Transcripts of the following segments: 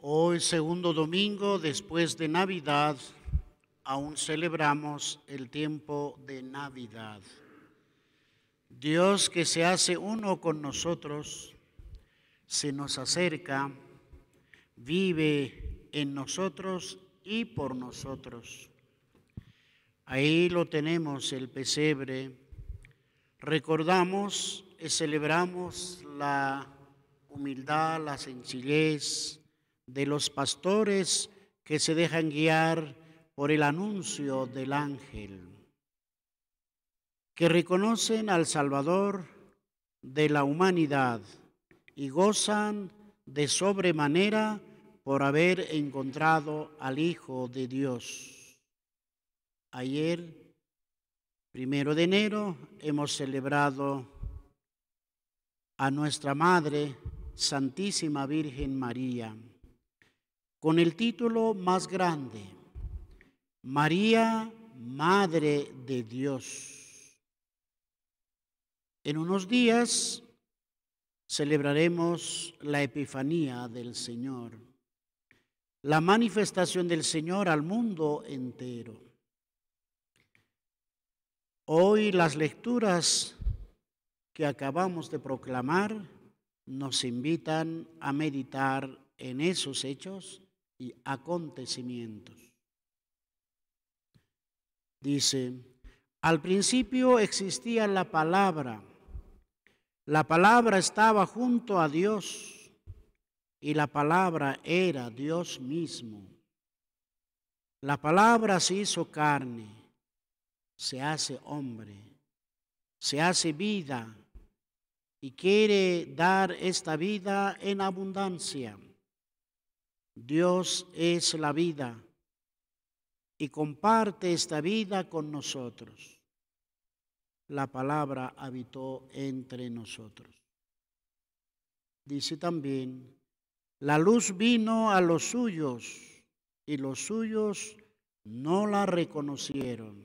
Hoy, segundo domingo después de Navidad, aún celebramos el tiempo de Navidad. Dios que se hace uno con nosotros, se nos acerca, vive en nosotros y por nosotros. Ahí lo tenemos, el pesebre. Recordamos y celebramos la humildad, la sencillez, de los pastores que se dejan guiar por el anuncio del ángel, que reconocen al Salvador de la humanidad y gozan de sobremanera por haber encontrado al Hijo de Dios. Ayer, primero de enero, hemos celebrado a nuestra Madre, Santísima Virgen María con el título más grande, María, Madre de Dios. En unos días celebraremos la Epifanía del Señor, la manifestación del Señor al mundo entero. Hoy las lecturas que acabamos de proclamar nos invitan a meditar en esos hechos y acontecimientos. Dice, al principio existía la palabra, la palabra estaba junto a Dios y la palabra era Dios mismo. La palabra se hizo carne, se hace hombre, se hace vida y quiere dar esta vida en abundancia. Dios es la vida y comparte esta vida con nosotros. La palabra habitó entre nosotros. Dice también, la luz vino a los suyos y los suyos no la reconocieron.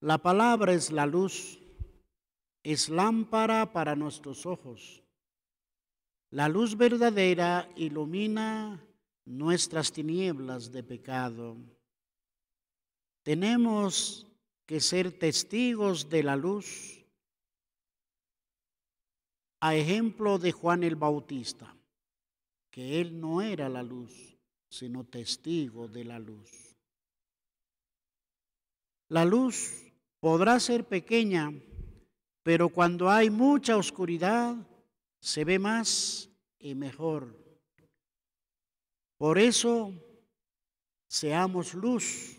La palabra es la luz, es lámpara para nuestros ojos la luz verdadera ilumina nuestras tinieblas de pecado. Tenemos que ser testigos de la luz, a ejemplo de Juan el Bautista, que él no era la luz, sino testigo de la luz. La luz podrá ser pequeña, pero cuando hay mucha oscuridad, se ve más y mejor. Por eso, seamos luz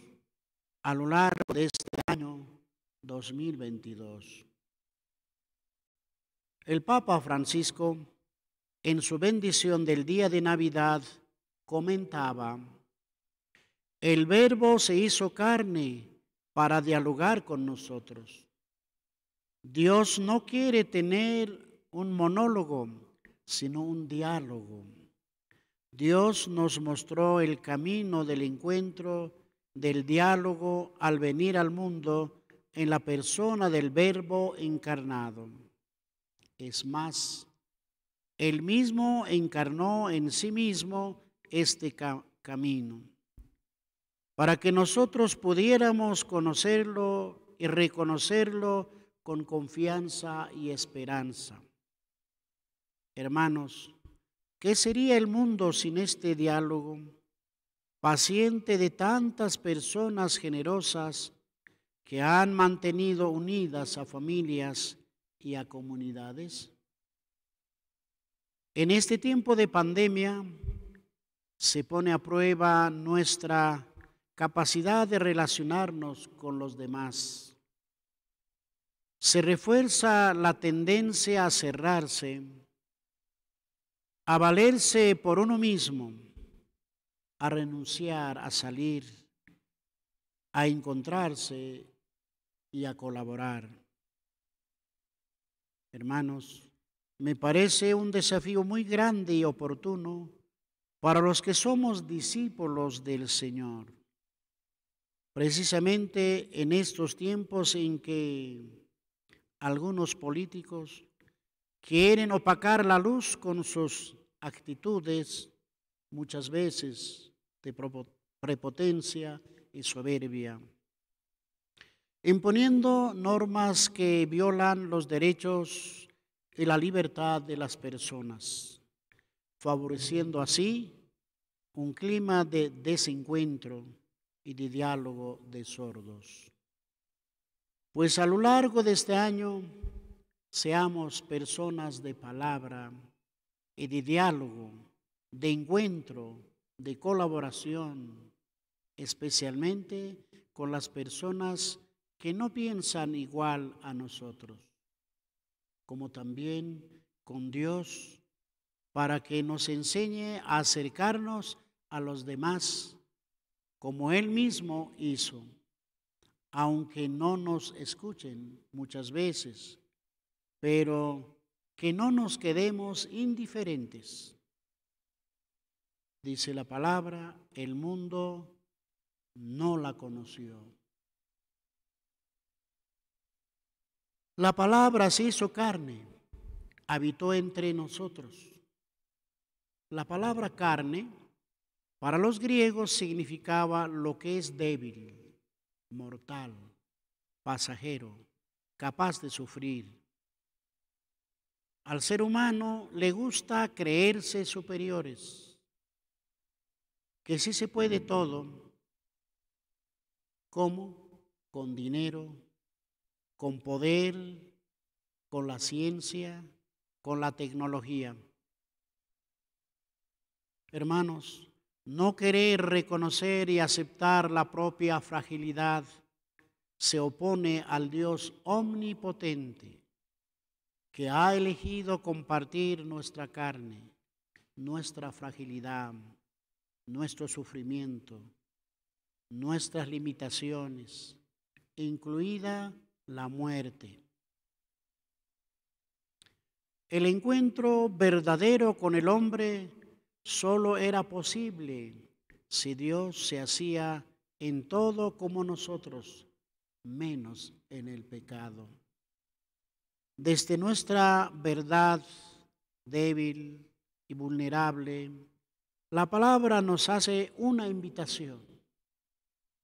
a lo largo de este año 2022. El Papa Francisco, en su bendición del día de Navidad, comentaba, el verbo se hizo carne para dialogar con nosotros. Dios no quiere tener un monólogo, sino un diálogo. Dios nos mostró el camino del encuentro, del diálogo al venir al mundo en la persona del verbo encarnado. Es más, Él mismo encarnó en sí mismo este camino, para que nosotros pudiéramos conocerlo y reconocerlo con confianza y esperanza. Hermanos, ¿qué sería el mundo sin este diálogo? Paciente de tantas personas generosas que han mantenido unidas a familias y a comunidades. En este tiempo de pandemia se pone a prueba nuestra capacidad de relacionarnos con los demás. Se refuerza la tendencia a cerrarse a valerse por uno mismo, a renunciar, a salir, a encontrarse y a colaborar. Hermanos, me parece un desafío muy grande y oportuno para los que somos discípulos del Señor. Precisamente en estos tiempos en que algunos políticos quieren opacar la luz con sus actitudes muchas veces de prepotencia y soberbia, imponiendo normas que violan los derechos y la libertad de las personas, favoreciendo así un clima de desencuentro y de diálogo de sordos. Pues a lo largo de este año seamos personas de palabra, y de diálogo, de encuentro, de colaboración, especialmente con las personas que no piensan igual a nosotros, como también con Dios, para que nos enseñe a acercarnos a los demás, como Él mismo hizo, aunque no nos escuchen muchas veces, pero que no nos quedemos indiferentes. Dice la palabra, el mundo no la conoció. La palabra se hizo carne, habitó entre nosotros. La palabra carne para los griegos significaba lo que es débil, mortal, pasajero, capaz de sufrir, al ser humano le gusta creerse superiores, que sí se puede todo, ¿cómo? Con dinero, con poder, con la ciencia, con la tecnología. Hermanos, no querer reconocer y aceptar la propia fragilidad se opone al Dios omnipotente que ha elegido compartir nuestra carne, nuestra fragilidad, nuestro sufrimiento, nuestras limitaciones, incluida la muerte. El encuentro verdadero con el hombre solo era posible si Dios se hacía en todo como nosotros, menos en el pecado desde nuestra verdad débil y vulnerable, la palabra nos hace una invitación.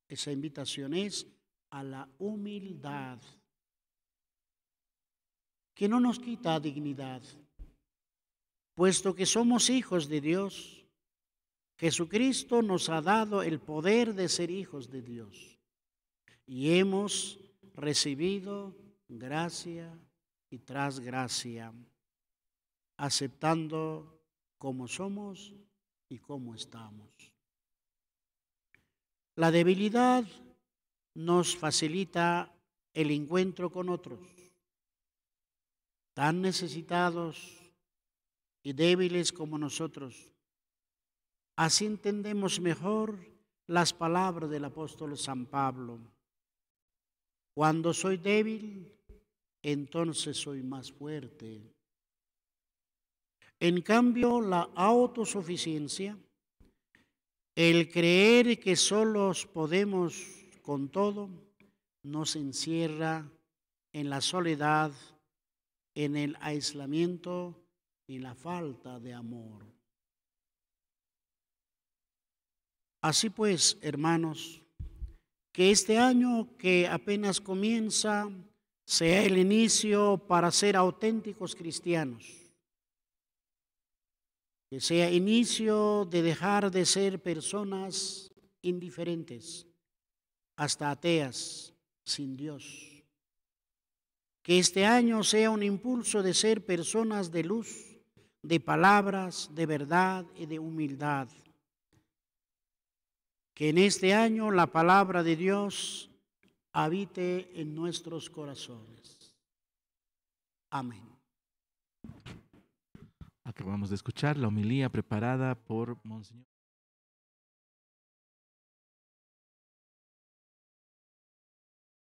Esa invitación es a la humildad, que no nos quita dignidad, puesto que somos hijos de Dios. Jesucristo nos ha dado el poder de ser hijos de Dios y hemos recibido gracia y tras gracia, aceptando como somos y cómo estamos. La debilidad nos facilita el encuentro con otros, tan necesitados y débiles como nosotros. Así entendemos mejor las palabras del apóstol San Pablo. Cuando soy débil, entonces soy más fuerte. En cambio, la autosuficiencia, el creer que solos podemos con todo, nos encierra en la soledad, en el aislamiento y la falta de amor. Así pues, hermanos, que este año que apenas comienza, sea el inicio para ser auténticos cristianos. Que sea inicio de dejar de ser personas indiferentes, hasta ateas, sin Dios. Que este año sea un impulso de ser personas de luz, de palabras, de verdad y de humildad. Que en este año la palabra de Dios habite en nuestros corazones. Amén. Acabamos de escuchar la homilía preparada por Monseñor.